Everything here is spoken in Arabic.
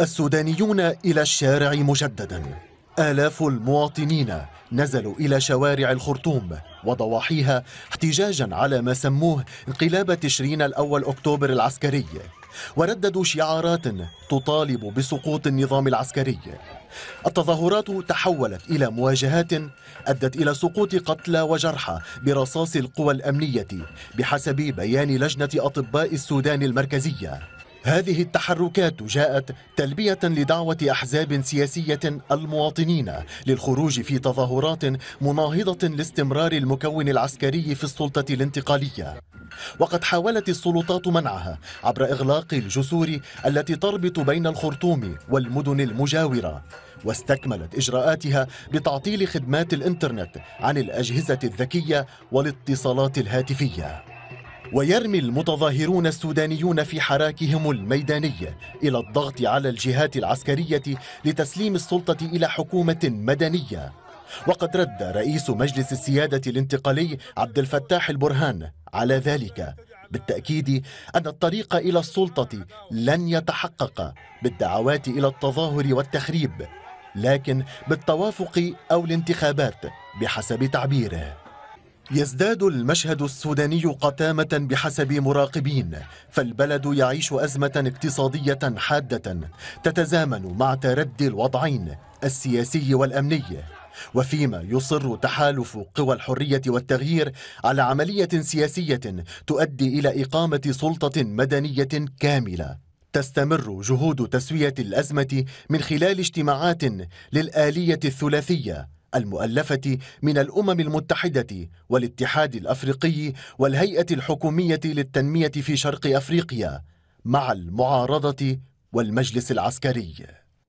السودانيون إلى الشارع مجددا آلاف المواطنين نزلوا إلى شوارع الخرطوم وضواحيها احتجاجا على ما سموه انقلاب تشرين الأول أكتوبر العسكري ورددوا شعارات تطالب بسقوط النظام العسكري التظاهرات تحولت إلى مواجهات أدت إلى سقوط قتلى وجرحى برصاص القوى الأمنية بحسب بيان لجنة أطباء السودان المركزية هذه التحركات جاءت تلبية لدعوة أحزاب سياسية المواطنين للخروج في تظاهرات مناهضة لاستمرار المكون العسكري في السلطة الانتقالية وقد حاولت السلطات منعها عبر إغلاق الجسور التي تربط بين الخرطوم والمدن المجاورة واستكملت إجراءاتها بتعطيل خدمات الإنترنت عن الأجهزة الذكية والاتصالات الهاتفية ويرمي المتظاهرون السودانيون في حراكهم الميدانية إلى الضغط على الجهات العسكرية لتسليم السلطة إلى حكومة مدنية وقد رد رئيس مجلس السيادة الانتقالي عبد الفتاح البرهان على ذلك بالتأكيد أن الطريق إلى السلطة لن يتحقق بالدعوات إلى التظاهر والتخريب لكن بالتوافق أو الانتخابات بحسب تعبيره يزداد المشهد السوداني قتامة بحسب مراقبين فالبلد يعيش أزمة اقتصادية حادة تتزامن مع تردي الوضعين السياسي والأمني وفيما يصر تحالف قوى الحرية والتغيير على عملية سياسية تؤدي إلى إقامة سلطة مدنية كاملة تستمر جهود تسوية الأزمة من خلال اجتماعات للآلية الثلاثية المؤلفة من الأمم المتحدة والاتحاد الأفريقي والهيئة الحكومية للتنمية في شرق أفريقيا مع المعارضة والمجلس العسكري